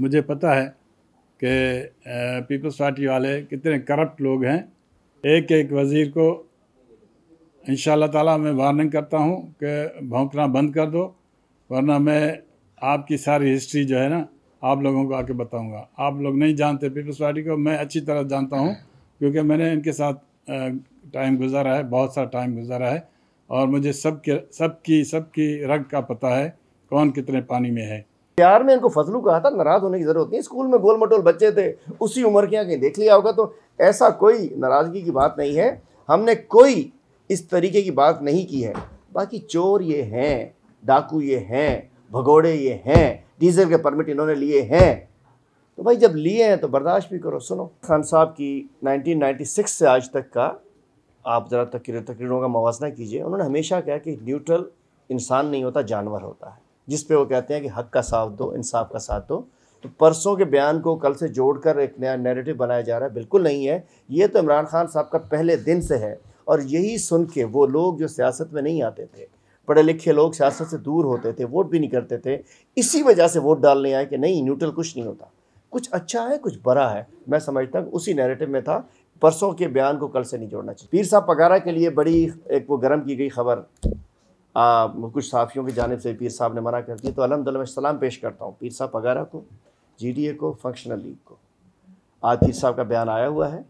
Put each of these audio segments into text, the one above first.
मुझे पता है कि पीपल्स पार्टी वाले कितने करप्ट लोग हैं एक एक वज़ीर को इन ताला मैं वार्निंग करता हूँ कि भौंकना बंद कर दो वरना मैं आपकी सारी हिस्ट्री जो है ना आप लोगों को आके बताऊंगा आप लोग नहीं जानते पीपल्स पार्टी को मैं अच्छी तरह जानता हूँ क्योंकि मैंने इनके साथ टाइम गुजारा है बहुत सारा टाइम गुजारा है और मुझे सब की सबकी सबकी रग का पता है कौन कितने पानी में है प्यार में इनको फजलू कहा था नाराज होने की जरूरत नहीं स्कूल में गोल मटोल बच्चे थे उसी उम्र के यहाँ कहीं देख लिया होगा तो ऐसा कोई नाराजगी की बात नहीं है हमने कोई इस तरीके की बात नहीं की है बाकी चोर ये हैं डाकू ये हैं भगोड़े ये हैं डीजल के परमिट इन्होंने लिए हैं तो भाई जब लिए हैं तो बर्दाश्त भी करो सुनो खान साहब की 1996 से आज तक का आप ज़रा तकरीर तकरीरों का मुवजना कीजिए उन्होंने हमेशा कहा कि न्यूट्रल इंसान नहीं होता जानवर होता है जिस पे वो कहते हैं कि हक का साथ दो इंसाफ का साथ दो तो परसों के बयान को कल से जोड़कर एक नया नैरेटिव बनाया जा रहा है बिल्कुल नहीं है ये तो इमरान खान साहब का पहले दिन से है और यही सुन के वो लोग जो सियासत में नहीं आते थे पढ़े लिखे लोग सियासत से दूर होते थे वोट भी नहीं करते थे इसी वजह से वोट डालने आए कि नहीं न्यूट्रल कुछ नहीं होता कुछ अच्छा है कुछ बड़ा है मैं समझता हूँ उसी नैरेटिव में था परसों के बयान को कल से नहीं जोड़ना चाहिए पीर साहब पगारा के लिए बड़ी एक वो गर्म की गई खबर आ, कुछ साफ़ियों की जानब से पीर साहब ने मना कर दिया तो अलहमदिल्ला मैं सलाम पेश करता हूँ पीर साहब पगारा को जी को फंक्शनल लीग को आज पीर साहब का बयान आया हुआ है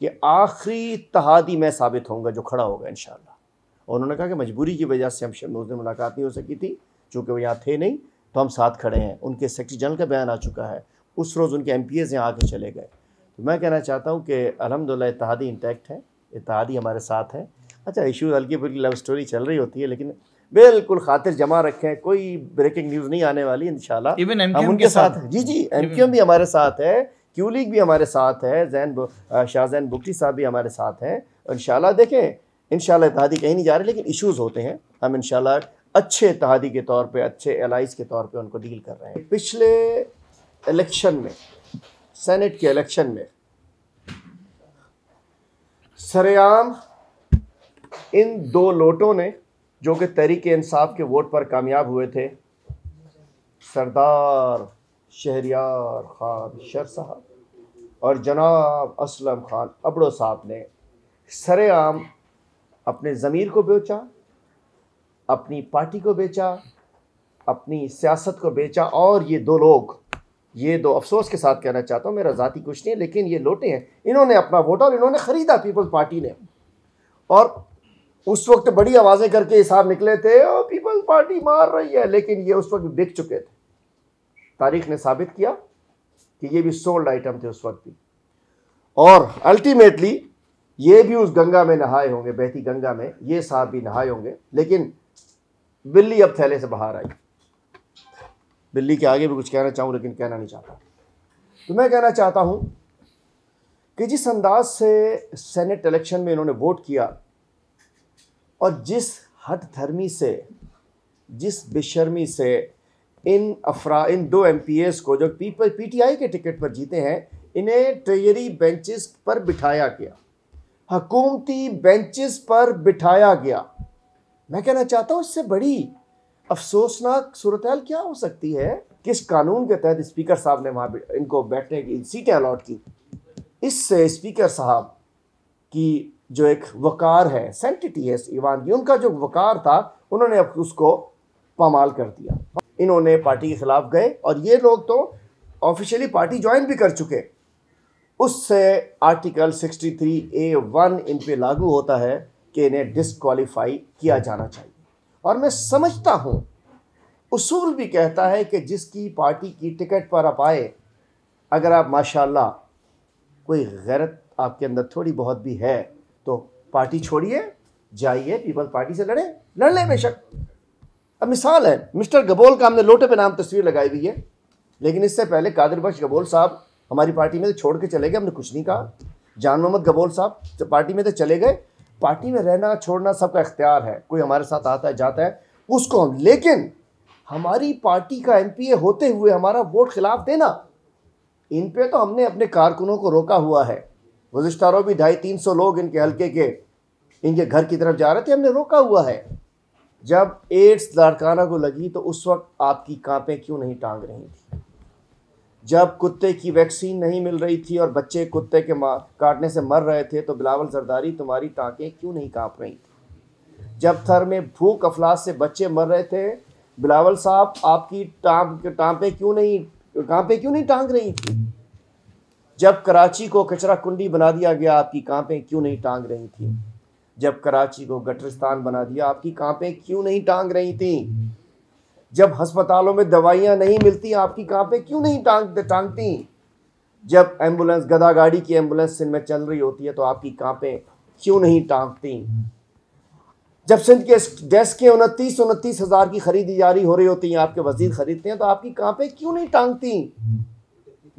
कि आखिरी तहादी मैं साबित होंगे जो खड़ा होगा इन और उन्होंने कहा कि मजबूरी की वजह से हम उस मुलाकात नहीं हो सकी थी चूँकि वो यहाँ थे नहीं तो हम साथ खड़े हैं उनके सेक्रेटरी जनरल का बयान आ चुका है उस रोज़ उनके एम पी एज यहाँ आके चले गए तो मैं कहना चाहता हूँ कि अलहमदिल्ला इतिहादी इंटैक्ट है इतिहादी हमारे साथ है अच्छा इशू हल्की फुल्की लव स्टोरी चल रही होती है लेकिन बिल्कुल खातिर जमा रखें कोई ब्रेकिंग न्यूज़ नहीं आने वाली इन हम उनके साथ हैं जी जी एम भी हमारे साथ है क्यू लीग भी हमारे साथ है जैन शाहजैन बुगटी साहब भी हमारे साथ हैं इन देखें इन इतिहादी कहीं नहीं जा रहे लेकिन इश्यूज़ होते हैं हम इन अच्छे इतिहादी के तौर पर अच्छे एलाइज के तौर पर उनको डील कर रहे हैं पिछले इलेक्शन में सेनेट के इलेक्शन में सरेआम इन दो लोटों ने जो कि तहरीक इंसाफ के वोट पर कामयाब हुए थे सरदार शहरियार खान शर साहब और जनाब असलम खान अबड़ो साहब ने सरेआम अपने ज़मीर को बेचा अपनी पार्टी को बेचा अपनी सियासत को बेचा और ये दो लोग ये दो अफसोस के साथ कहना चाहता हूँ मेरा ज़ाती कुछ नहीं है लेकिन ये लोटे हैं इन्होंने अपना वोट और इन्होंने ख़रीदा पीपल्स पार्टी ने और उस वक्त बड़ी आवाज़ें करके हिसाब निकले थे और पीपल्स पार्टी मार रही है लेकिन ये उस वक्त बिक चुके थे तारीख ने साबित किया कि ये भी सोल्ड आइटम थे उस वक्त भी और अल्टीमेटली ये भी उस गंगा में नहाए होंगे बहती गंगा में ये साहब भी नहाए होंगे लेकिन बिल्ली अब थैले से बाहर आई बिल्ली के आगे भी कुछ कहना चाहूँ लेकिन कहना नहीं चाहता तो मैं कहना चाहता हूँ कि जिस अंदाज से सेनेट इलेक्शन में इन्होंने वोट किया और जिस हट धर्मी से जिस बेशर्मी से इन अफरा इन दो एम को जो पीपल पीटीआई के टिकट पर जीते हैं इन्हें ट्रेजरी बेंचेस पर बिठाया गया हकूमती बेंचेस पर बिठाया गया मैं कहना चाहता हूँ इससे बड़ी अफसोसनाक सूरत क्या हो सकती है किस कानून के तहत स्पीकर साहब ने वहाँ इनको बैठने की सीटें अलॉट की इससे स्पीकर साहब की जो एक वकार है सेंटिटी है ईवान की उनका जो वकार था उन्होंने अब उसको पामाल कर दिया इन्होंने पार्टी के खिलाफ गए और ये लोग तो ऑफिशियली पार्टी ज्वाइन भी कर चुके उससे आर्टिकल 63 ए वन इन पर लागू होता है कि इन्हें डिसक्वालीफाई किया जाना चाहिए और मैं समझता हूँ उसूल भी कहता है कि जिसकी पार्टी की टिकट पर आप आए अगर आप माशाल्लाह कोई गैरत आपके अंदर थोड़ी बहुत भी है तो पार्टी छोड़िए जाइए पीपल पार्टी से लड़े लड़ लें बेशक अब मिसाल है मिस्टर गबोल का हमने लोटे पे नाम तस्वीर लगाई हुई है लेकिन इससे पहले कादिर बख्श गबोल साहब हमारी पार्टी में तो छोड़ के चले गए हमने कुछ नहीं कहा जान मोहम्मद गबोल साहब तो पार्टी में तो चले गए पार्टी में रहना छोड़ना सबका इख्तियार है कोई हमारे साथ आता है जाता है उसको हम लेकिन हमारी पार्टी का एमपीए होते हुए हमारा वोट खिलाफ देना इन पे तो हमने अपने कारकुनों को रोका हुआ है गुजशत रोज भी ढाई तीन सौ लोग इनके हल्के के इनके घर की तरफ जा रहे थे हमने रोका हुआ है जब एड्स लाड़काना को लगी तो उस वक्त आपकी कांपें क्यों नहीं टांग रही थी जब कुत्ते की वैक्सीन नहीं मिल रही थी और बच्चे कुत्ते के मार काटने से मर रहे थे तो बिलावल जरदारी तुम्हारी टाँकें क्यों नहीं काँप रही थी जब थर में भूख अफलास से बच्चे मर रहे थे बिलावल साहब आपकी टाँप टाँपें क्यों नहीं कांपें क्यों नहीं टांग रही थी जब कराची को कचरा कुंडी बना दिया गया आपकी कांपें क्यों नहीं टांग रही थी जब कराची को गटरस्तान बना दिया आपकी कांपें क्यों नहीं टांग रही थी जब हस्पतालों में दवाइयां नहीं मिलती आपकी कांपें क्यों नहीं टांग टांगती जब एम्बुलेंस गदा गाड़ी की एम्बुलेंस सिंध में चल रही होती है तो आपकी कांपें क्यों नहीं टांगती जब सिंध के डेस्क के उनतीस उनतीस हज़ार की खरीदी जारी हो रही होती है आपके वजीर खरीदते हैं तो आपकी कांपें क्यों नहीं टांगती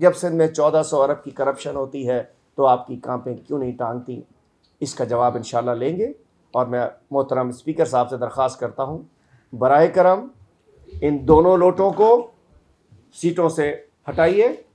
जब सिंध में सौ अरब की करप्शन होती है तो आपकी कांपें क्यों नहीं टांगती इसका जवाब इन लेंगे और मैं मोहतरम स्पीकर साहब से दरख्वास्त करता हूँ बर करम इन दोनों लोटों को सीटों से हटाइए